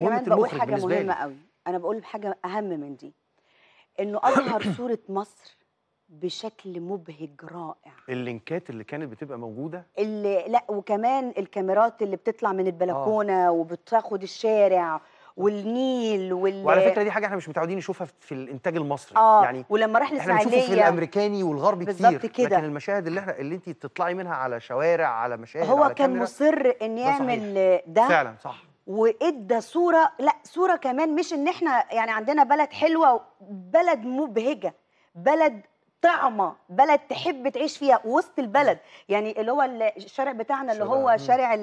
كمان بقول حاجه مهمه قوي انا بقول حاجه اهم من دي انه اظهر صوره مصر بشكل مبهج رائع اللينكات اللي كانت بتبقى موجوده اللي لا وكمان الكاميرات اللي بتطلع من البلكونه آه. وبتاخد الشارع والنيل وال وعلى فكره دي حاجه احنا مش متعودين نشوفها في الانتاج المصري آه. يعني ولما راح الاسماعيليه احنا بنشوفه في الامريكاني والغربي كتير كده. لكن المشاهد اللي احنا اللي انت تطلعي منها على شوارع على مشاهد هو على كان مصر ان يعمل ده, ده فعلا صح وادى صوره لا صوره كمان مش ان احنا يعني عندنا بلد حلوه بلد مبهجه بلد طعمه بلد تحب تعيش فيها وسط البلد يعني اللي هو الشارع بتاعنا اللي هو شارع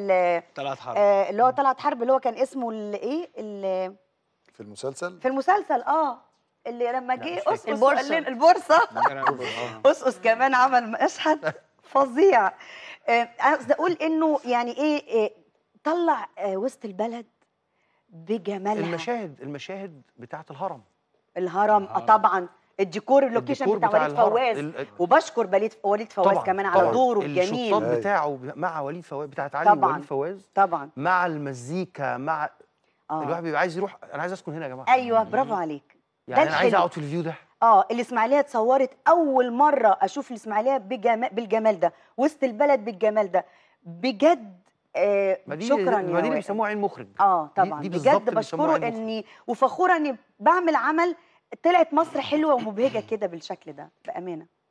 طلعت حرب آه، اللي هو طلعت حرب اللي هو كان اسمه الايه في المسلسل في المسلسل اه اللي لما جه اسقس البورصه البورصه آه. اسقس كمان عمل مشهد فظيع آه اقول انه يعني ايه, إيه بتطلع آه، وسط البلد بجمالها المشاهد المشاهد بتاعه الهرم الهرم آه طبعا الديكور اللوكيشن بتاع, بتاع وليد فواز وبشكر وليد وليد فواز كمان على دوره الجميل الشطاب أيوة. بتاعه مع وليد فواز بتاعت علي طبعا ووليد فواز طبعا مع المزيكا مع آه. الواحد بيبقى عايز يروح انا عايز اسكن هنا يا جماعه ايوه برافو عليك يعني انا عايز اقعد في الفيو ده اه الاسماعيليه اتصورت اول مره اشوف الاسماعيليه بجمال بالجمال ده وسط البلد بالجمال ده بجد آه ما دي ما دي اللي بيسموها عين مخرج اه طبعا دي, دي بجد بشكره اني وفخوره اني بعمل عمل طلعت مصر حلوه ومبهجه كده بالشكل ده بامانه